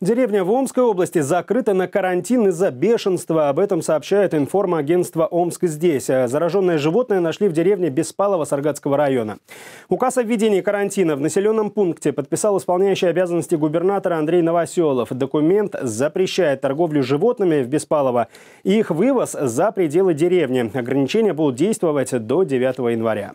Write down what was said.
Деревня в Омской области закрыта на карантин из-за бешенства. Об этом сообщает информагентство «Омск здесь». Зараженное животное нашли в деревне Беспалово Саргатского района. Указ о введении карантина в населенном пункте подписал исполняющий обязанности губернатора Андрей Новоселов. Документ запрещает торговлю животными в Беспалово и их вывоз за пределы деревни. Ограничения будут действовать до 9 января.